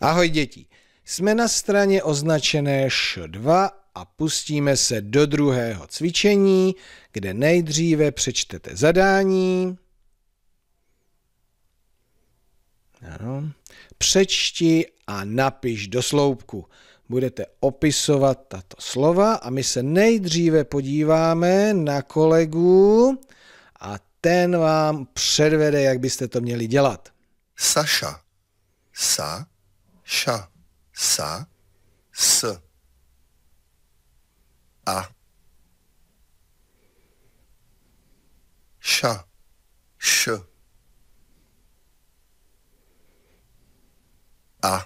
Ahoj děti, jsme na straně označené Š2 a pustíme se do druhého cvičení, kde nejdříve přečtete zadání. Ano. Přečti a napiš do sloupku. Budete opisovat tato slova a my se nejdříve podíváme na kolegu a ten vám předvede, jak byste to měli dělat. Saša. Sa Cha, sa, se a. Cha, ch, a.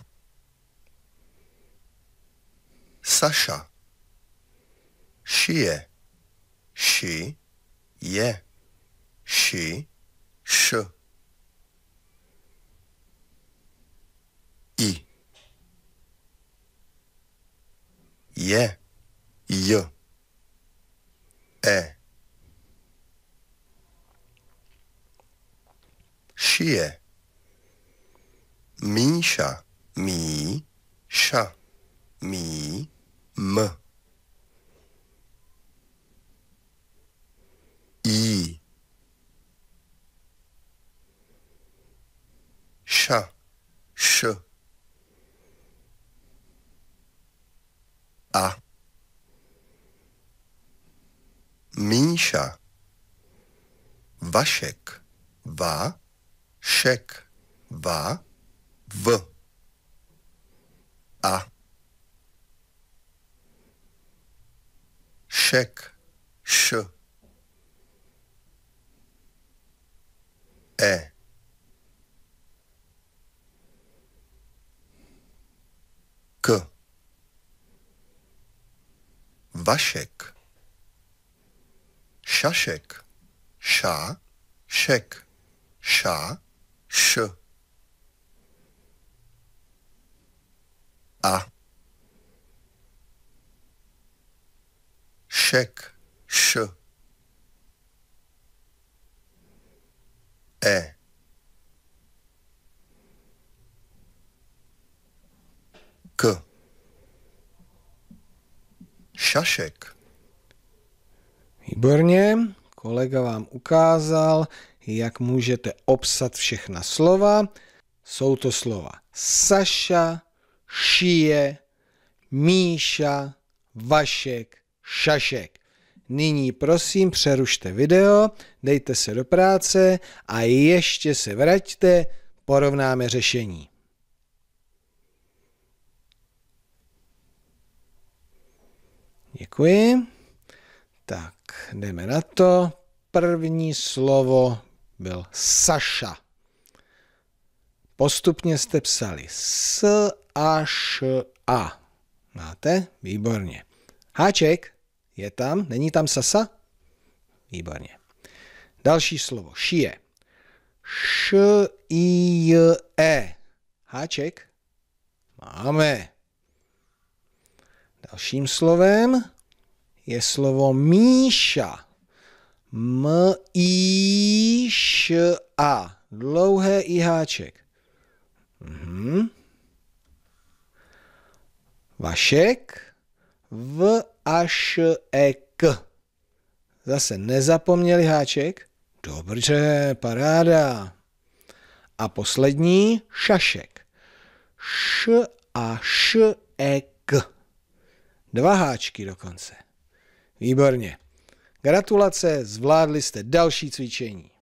Sacha, chie, chi, ye, chi, ch. Yeah. Yo. Eh. Sheer. Misha. Me. Sha. Me. m, i, Sha. Sh. a Míša, Vašek, Va, Šek, Va, V a Šek, Š, E. Vachek. Chachek. Chat. Chèque. Chat. Che. A. Chèque. Che. Est. Que. šašek. Výborně, kolega vám ukázal, jak můžete obsat všechna slova. Jsou to slova Saša, Šije, Míša, Vašek, Šašek. Nyní prosím přerušte video, dejte se do práce a ještě se vraťte, porovnáme řešení. Děkuji. Tak, jdeme na to. První slovo byl Saša. Postupně jste psali S, A, Š, A. Máte? Výborně. Háček je tam? Není tam Sasa? Výborně. Další slovo. Šije. Š, I, J, E. Háček? Máme. Dalším slovem je slovo Míša. m i š a Dlouhé i háček. Mhm. Vašek. V a š e k. Zase nezapomněli háček. Dobře, paráda. A poslední šašek. Š a š e k. Dva háčky dokonce. Výborně. Gratulace, zvládli jste další cvičení.